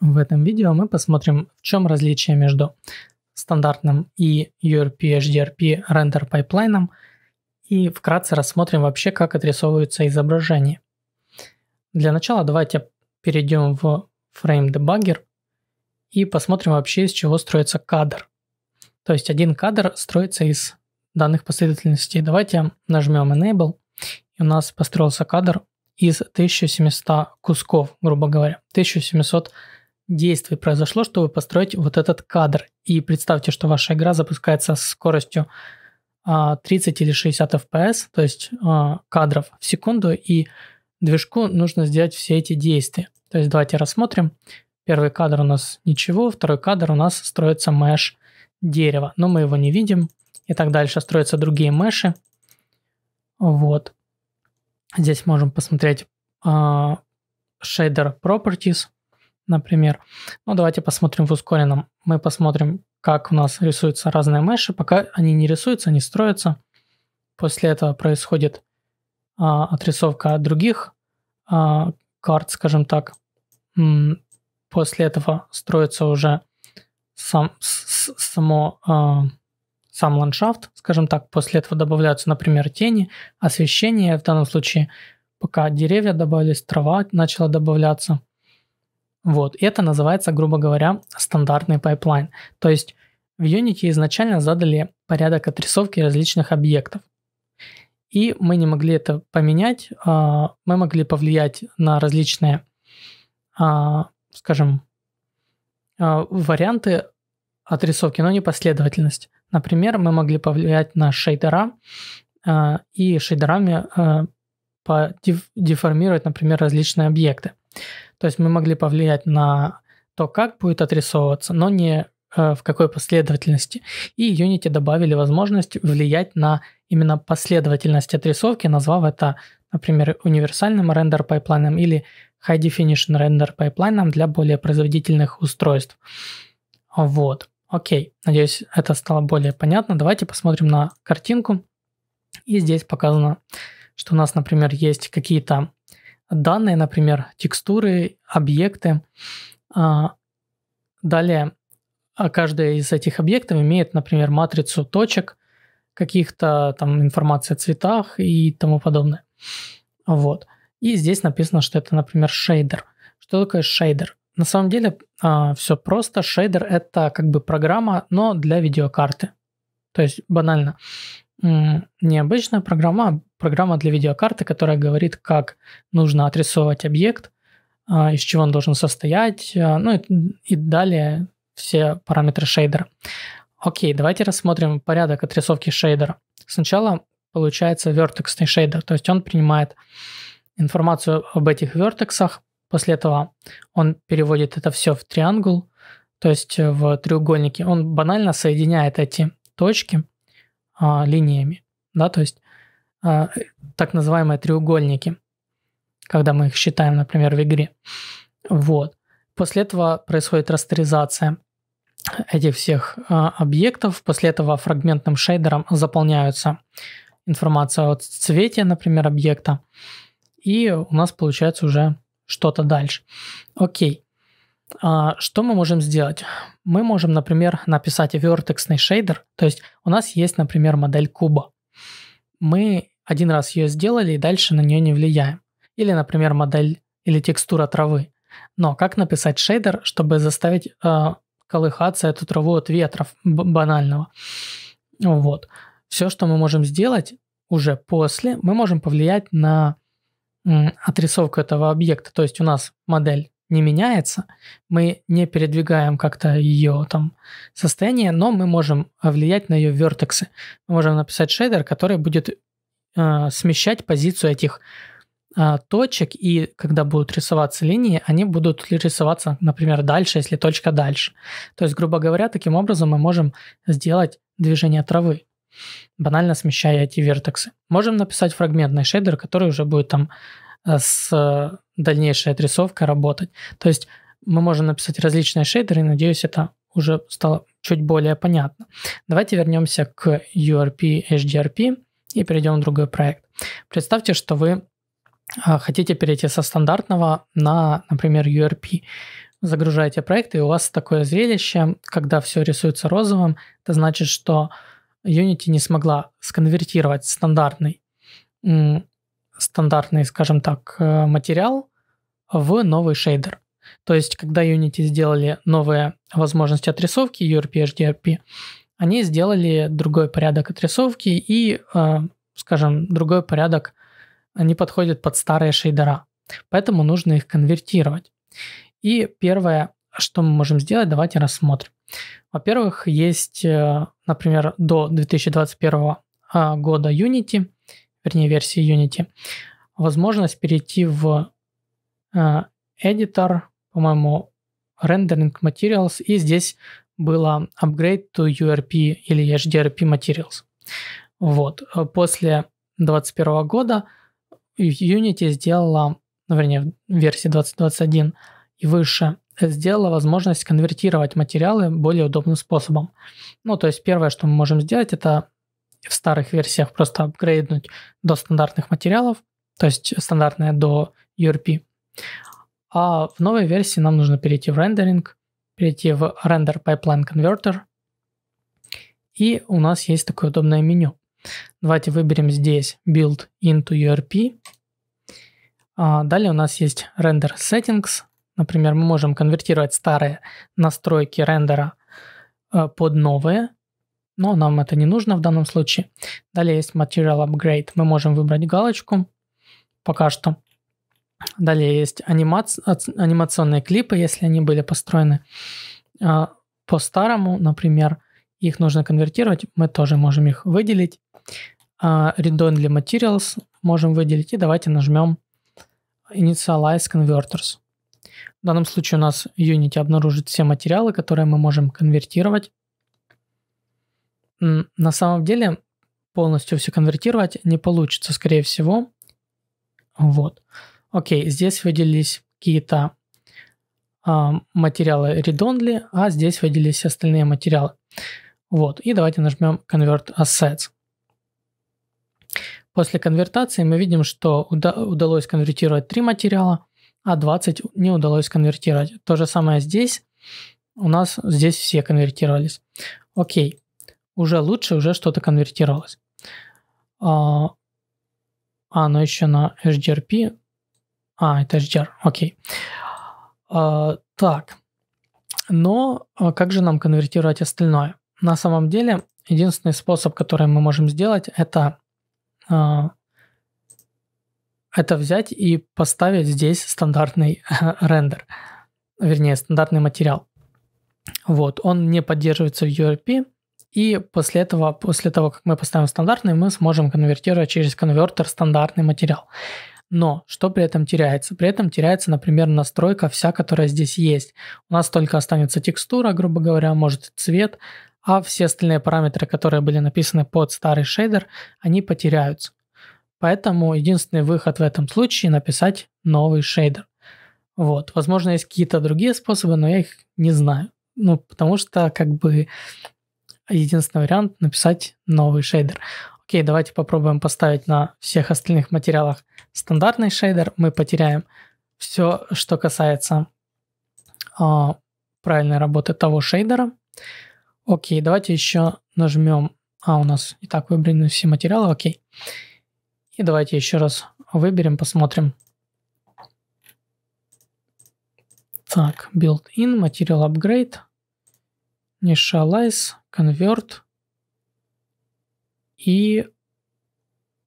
В этом видео мы посмотрим, в чем различие между стандартным и URP e HDRP рендер пайплайном и вкратце рассмотрим вообще, как отрисовываются изображения. Для начала давайте перейдем в Frame Debugger и посмотрим вообще, из чего строится кадр. То есть один кадр строится из данных последовательностей. Давайте нажмем Enable, и у нас построился кадр из 1700 кусков, грубо говоря, 1700 действий произошло, чтобы построить вот этот кадр. И представьте, что ваша игра запускается с скоростью 30 а, или 60 FPS, то есть а, кадров в секунду, и движку нужно сделать все эти действия. То есть давайте рассмотрим. Первый кадр у нас ничего, второй кадр у нас строится меш дерева, но мы его не видим. И так дальше строятся другие меши. Вот. Здесь можем посмотреть э, shader properties например. Ну, давайте посмотрим в ускоренном. Мы посмотрим, как у нас рисуются разные меши. Пока они не рисуются, они строятся. После этого происходит а, отрисовка других а, карт, скажем так. После этого строится уже сам, с, само, а, сам ландшафт, скажем так. После этого добавляются, например, тени, освещение в данном случае. Пока деревья добавились, трава начала добавляться – вот, это называется, грубо говоря, стандартный пайплайн. То есть в Unity изначально задали порядок отрисовки различных объектов. И мы не могли это поменять, а, мы могли повлиять на различные, а, скажем, а, варианты отрисовки, но не последовательность. Например, мы могли повлиять на шейдера и шейдерами деформировать, например, различные объекты. То есть мы могли повлиять на то, как будет отрисовываться, но не э, в какой последовательности. И Unity добавили возможность влиять на именно последовательность отрисовки, назвав это, например, универсальным рендер пайплайном или high definition рендер пайплайном для более производительных устройств. Вот. Окей, надеюсь, это стало более понятно. Давайте посмотрим на картинку. И здесь показано, что у нас, например, есть какие-то данные, например, текстуры, объекты. А, далее, а каждая из этих объектов имеет, например, матрицу точек, каких-то там информации о цветах и тому подобное. Вот. И здесь написано, что это, например, шейдер. Что такое шейдер? На самом деле а, все просто. Шейдер это как бы программа, но для видеокарты. То есть банально необычная программа, программа для видеокарты, которая говорит, как нужно отрисовывать объект, а, из чего он должен состоять, а, ну и, и далее все параметры шейдера. Окей, давайте рассмотрим порядок отрисовки шейдера. Сначала получается вертексный шейдер, то есть он принимает информацию об этих вертексах, после этого он переводит это все в триангл, то есть в треугольники. Он банально соединяет эти точки а, линиями, да, то есть а, так называемые треугольники, когда мы их считаем, например, в игре. Вот. После этого происходит растеризация этих всех а, объектов. После этого фрагментным шейдером заполняются информация о цвете, например, объекта. И у нас получается уже что-то дальше. Окей. А что мы можем сделать? Мы можем, например, написать вертексный шейдер. То есть у нас есть, например, модель куба. Мы один раз ее сделали и дальше на нее не влияем. Или, например, модель или текстура травы. Но как написать шейдер, чтобы заставить э, колыхаться эту траву от ветров банального? Вот. Все, что мы можем сделать уже после, мы можем повлиять на м, отрисовку этого объекта. То есть у нас модель не меняется, мы не передвигаем как-то ее там состояние, но мы можем э, влиять на ее вертексы. Мы можем написать шейдер, который будет э, смещать позицию этих э, точек, и когда будут рисоваться линии, они будут рисоваться, например, дальше, если точка дальше. То есть, грубо говоря, таким образом мы можем сделать движение травы, банально смещая эти вертексы. Можем написать фрагментный шейдер, который уже будет там э, с э, дальнейшей отрисовкой работать. То есть мы можем написать различные шейдеры, и надеюсь, это уже стало чуть более понятно. Давайте вернемся к URP HDRP и перейдем в другой проект. Представьте, что вы а, хотите перейти со стандартного на, например, URP. Загружаете проект, и у вас такое зрелище, когда все рисуется розовым, это значит, что Unity не смогла сконвертировать стандартный, стандартный, скажем так, э, материал в новый шейдер. То есть, когда Unity сделали новые возможности отрисовки URP HDRP, они сделали другой порядок отрисовки и, а, скажем, другой порядок Они подходят под старые шейдера. Поэтому нужно их конвертировать. И первое, что мы можем сделать, давайте рассмотрим. Во-первых, есть, э, например, до 2021 а, года Unity, вернее версии Unity, возможность перейти в э, Editor, по-моему, Rendering Materials, и здесь было upgrade to URP или HDRP materials. Вот. После 2021 года Unity сделала, ну, вернее, в версии 2021 и выше, сделала возможность конвертировать материалы более удобным способом. Ну, то есть первое, что мы можем сделать, это в старых версиях просто апгрейднуть до стандартных материалов, то есть стандартные до URP. А в новой версии нам нужно перейти в рендеринг, перейти в Render Pipeline Converter. И у нас есть такое удобное меню. Давайте выберем здесь Build into URP. E а далее у нас есть Render Settings. Например, мы можем конвертировать старые настройки рендера а, под новые, но нам это не нужно в данном случае. Далее есть Material Upgrade. Мы можем выбрать галочку пока что. Далее есть анимация, анимационные клипы, если они были построены а, по-старому, например, их нужно конвертировать, мы тоже можем их выделить. Read-only а, materials можем выделить, и давайте нажмем Initialize Converters. В данном случае у нас Unity обнаружит все материалы, которые мы можем конвертировать. На самом деле полностью все конвертировать не получится, скорее всего. Вот. Окей, здесь выделились какие-то э, материалы redondly, а здесь выделились остальные материалы. Вот, и давайте нажмем Convert Assets. После конвертации мы видим, что удалось конвертировать 3 материала, а 20 не удалось конвертировать. То же самое здесь. У нас здесь все конвертировались. Окей, уже лучше, уже что-то конвертировалось. А, а оно еще на HDRP, а, это HDR, окей. А, так, но а, как же нам конвертировать остальное? На самом деле, единственный способ, который мы можем сделать, это, а, это взять и поставить здесь стандартный рендер, вернее, стандартный материал. Вот, он не поддерживается в URP, и после этого, после того, как мы поставим стандартный, мы сможем конвертировать через конвертер стандартный материал. Но что при этом теряется? При этом теряется, например, настройка вся, которая здесь есть. У нас только останется текстура, грубо говоря, может цвет, а все остальные параметры, которые были написаны под старый шейдер, они потеряются. Поэтому единственный выход в этом случае написать новый шейдер. Вот. Возможно, есть какие-то другие способы, но я их не знаю. Ну, потому что, как бы, единственный вариант написать новый шейдер. Окей, давайте попробуем поставить на всех остальных материалах стандартный шейдер, мы потеряем все, что касается э, правильной работы того шейдера. Окей, давайте еще нажмем... А, у нас и так выбраны все материалы, окей. И давайте еще раз выберем, посмотрим. Так, built-in, material upgrade, initialize, convert и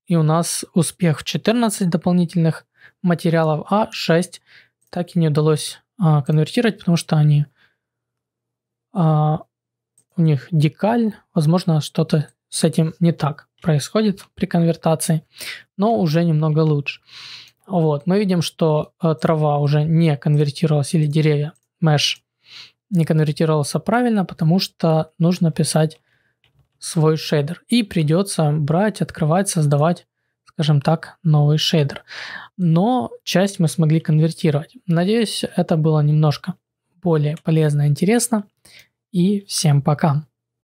и у нас успех 14 дополнительных материалов, а 6 так и не удалось а, конвертировать, потому что они а, у них декаль, возможно, что-то с этим не так происходит при конвертации, но уже немного лучше. Вот, мы видим, что э, трава уже не конвертировалась или деревья, mesh не конвертировался правильно, потому что нужно писать свой шейдер. И придется брать, открывать, создавать, скажем так, новый шейдер. Но часть мы смогли конвертировать. Надеюсь, это было немножко более полезно и интересно. И всем пока!